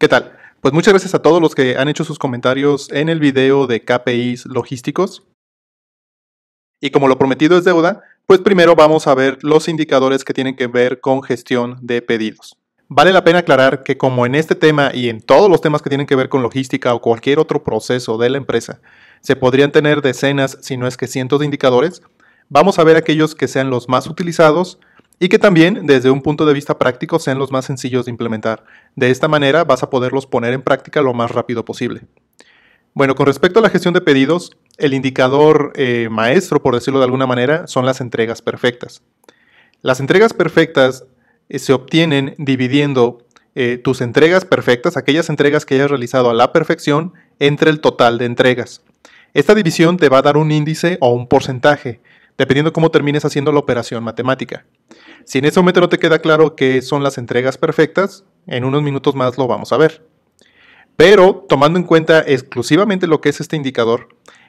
¿Qué tal? Pues muchas gracias a todos los que han hecho sus comentarios en el video de KPIs logísticos. Y como lo prometido es deuda, pues primero vamos a ver los indicadores que tienen que ver con gestión de pedidos. Vale la pena aclarar que como en este tema y en todos los temas que tienen que ver con logística o cualquier otro proceso de la empresa, se podrían tener decenas, si no es que cientos de indicadores, vamos a ver aquellos que sean los más utilizados y que también desde un punto de vista práctico sean los más sencillos de implementar. De esta manera vas a poderlos poner en práctica lo más rápido posible. Bueno, con respecto a la gestión de pedidos, el indicador eh, maestro, por decirlo de alguna manera, son las entregas perfectas. Las entregas perfectas eh, se obtienen dividiendo eh, tus entregas perfectas, aquellas entregas que hayas realizado a la perfección, entre el total de entregas. Esta división te va a dar un índice o un porcentaje dependiendo cómo termines haciendo la operación matemática. Si en ese momento no te queda claro qué son las entregas perfectas, en unos minutos más lo vamos a ver. Pero tomando en cuenta exclusivamente lo que es este indicador,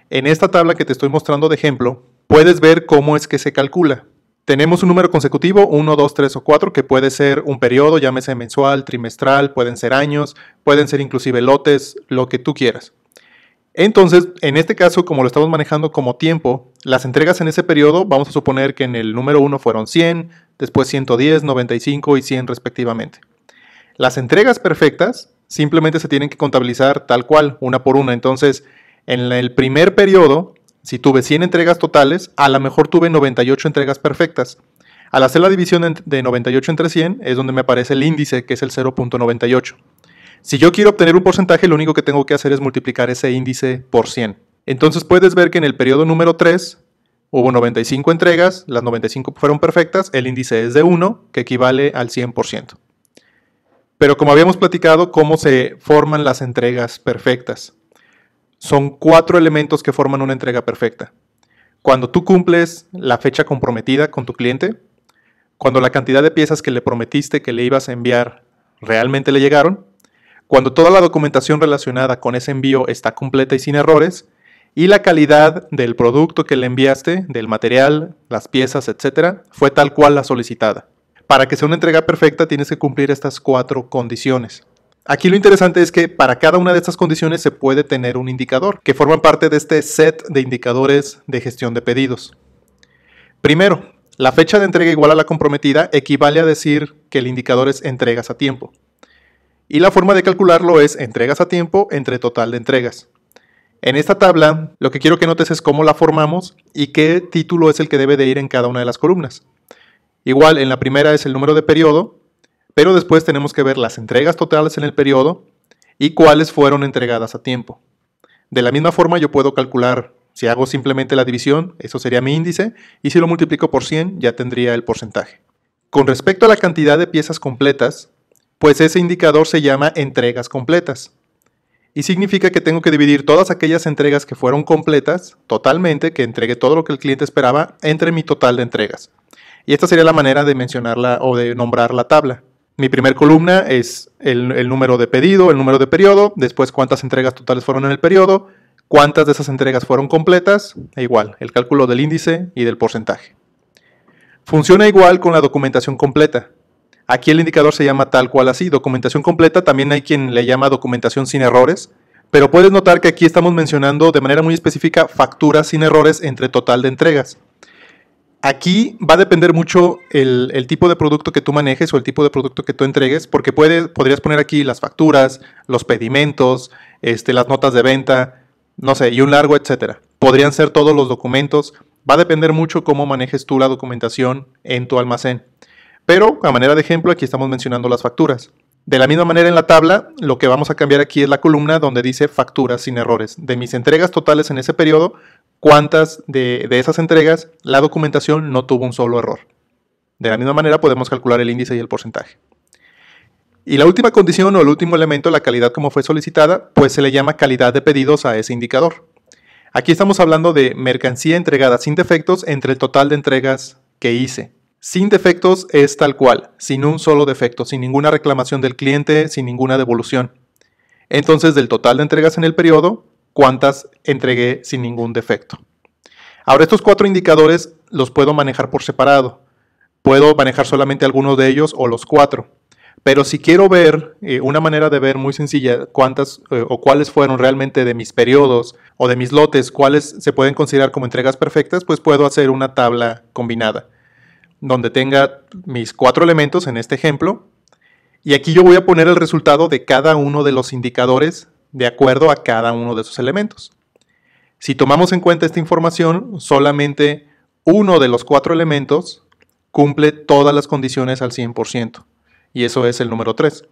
en esta tabla que te estoy mostrando de ejemplo, puedes ver cómo es que se calcula. Tenemos un número consecutivo, 1, 2, 3 o 4, que puede ser un periodo, llámese mensual, trimestral, pueden ser años, pueden ser inclusive lotes, lo que tú quieras. Entonces, en este caso, como lo estamos manejando como tiempo, las entregas en ese periodo, vamos a suponer que en el número 1 fueron 100, después 110, 95 y 100 respectivamente. Las entregas perfectas simplemente se tienen que contabilizar tal cual, una por una. Entonces, en el primer periodo, si tuve 100 entregas totales, a lo mejor tuve 98 entregas perfectas. Al hacer la división de 98 entre 100 es donde me aparece el índice, que es el 0.98. Si yo quiero obtener un porcentaje, lo único que tengo que hacer es multiplicar ese índice por 100. Entonces puedes ver que en el periodo número 3 hubo 95 entregas, las 95 fueron perfectas, el índice es de 1, que equivale al 100%. Pero como habíamos platicado, ¿cómo se forman las entregas perfectas? Son cuatro elementos que forman una entrega perfecta. Cuando tú cumples la fecha comprometida con tu cliente, cuando la cantidad de piezas que le prometiste que le ibas a enviar realmente le llegaron, cuando toda la documentación relacionada con ese envío está completa y sin errores, y la calidad del producto que le enviaste, del material, las piezas, etcétera, fue tal cual la solicitada. Para que sea una entrega perfecta tienes que cumplir estas cuatro condiciones. Aquí lo interesante es que para cada una de estas condiciones se puede tener un indicador, que forman parte de este set de indicadores de gestión de pedidos. Primero, la fecha de entrega igual a la comprometida equivale a decir que el indicador es entregas a tiempo y la forma de calcularlo es entregas a tiempo entre total de entregas. En esta tabla, lo que quiero que notes es cómo la formamos y qué título es el que debe de ir en cada una de las columnas. Igual, en la primera es el número de periodo, pero después tenemos que ver las entregas totales en el periodo y cuáles fueron entregadas a tiempo. De la misma forma, yo puedo calcular si hago simplemente la división, eso sería mi índice, y si lo multiplico por 100, ya tendría el porcentaje. Con respecto a la cantidad de piezas completas, pues ese indicador se llama entregas completas. Y significa que tengo que dividir todas aquellas entregas que fueron completas, totalmente, que entregué todo lo que el cliente esperaba, entre mi total de entregas. Y esta sería la manera de mencionarla o de nombrar la tabla. Mi primer columna es el, el, número de pedido, el número de periodo, después cuántas entregas totales fueron en el periodo, cuántas de esas entregas fueron completas, e igual, el cálculo del índice y del porcentaje. Funciona igual con la documentación completa. Aquí el indicador se llama tal cual así, documentación completa, también hay quien le llama documentación sin errores, pero puedes notar que aquí estamos mencionando de manera muy específica facturas sin errores entre total de entregas. Aquí va a depender mucho el, tipo de producto que tú manejes o el tipo de producto que tú entregues, porque puedes, podrías poner aquí las facturas, los pedimentos, este, las notas de venta, no sé, y un largo, etcétera. Podrían ser todos los documentos. Va a depender mucho cómo manejes tú la documentación en tu almacén. Pero a manera de ejemplo, aquí estamos mencionando las facturas. De la misma manera en la tabla, lo que vamos a cambiar aquí es la columna donde dice facturas sin errores. De mis entregas totales en ese periodo, cuántas de, de, esas entregas la documentación no tuvo un solo error. De la misma manera podemos calcular el índice y el porcentaje. Y la última condición o el último elemento, la calidad como fue solicitada, pues se le llama calidad de pedidos a ese indicador. Aquí estamos hablando de mercancía entregada sin defectos entre el total de entregas que hice sin defectos es tal cual, sin un solo defecto, sin ninguna reclamación del cliente, sin ninguna devolución. Entonces, del total de entregas en el periodo, ¿cuántas entregué sin ningún defecto? Ahora, estos cuatro indicadores los puedo manejar por separado. Puedo manejar solamente alguno de ellos o los cuatro. Pero si quiero ver eh, una manera de ver muy sencilla cuántas eh, o cuáles fueron realmente de mis periodos o de mis lotes, cuáles se pueden considerar como entregas perfectas, pues puedo hacer una tabla combinada donde tenga mis cuatro elementos en este ejemplo. Y aquí yo voy a poner el resultado de cada uno de los indicadores de acuerdo a cada uno de esos elementos. Si tomamos en cuenta esta información, solamente uno de los cuatro elementos cumple todas las condiciones al 100%, y eso es el número 3.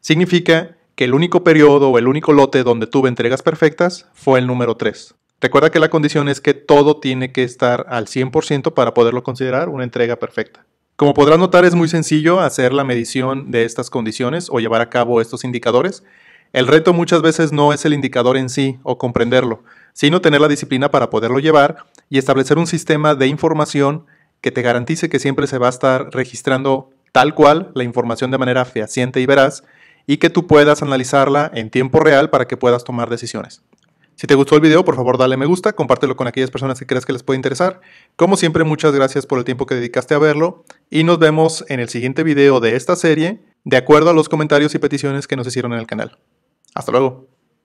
Significa que el único periodo o el único lote donde tuve entregas perfectas fue el número 3. Recuerda que la condición es que todo tiene que estar al 100% para poderlo considerar una entrega perfecta. Como podrás notar, es muy sencillo hacer la medición de estas condiciones o llevar a cabo estos indicadores. El reto muchas veces no es el indicador en sí o comprenderlo, sino tener la disciplina para poderlo llevar y establecer un sistema de información que te garantice que siempre se va a estar registrando tal cual la información de manera fehaciente y veraz y que tú puedas analizarla en tiempo real para que puedas tomar decisiones. Si te gustó el video, por favor dale me gusta, compártelo con aquellas personas que creas que les puede interesar. Como siempre, muchas gracias por el tiempo que dedicaste a verlo y nos vemos en el siguiente video de esta serie, de acuerdo a los comentarios y peticiones que nos hicieron en el canal. Hasta luego.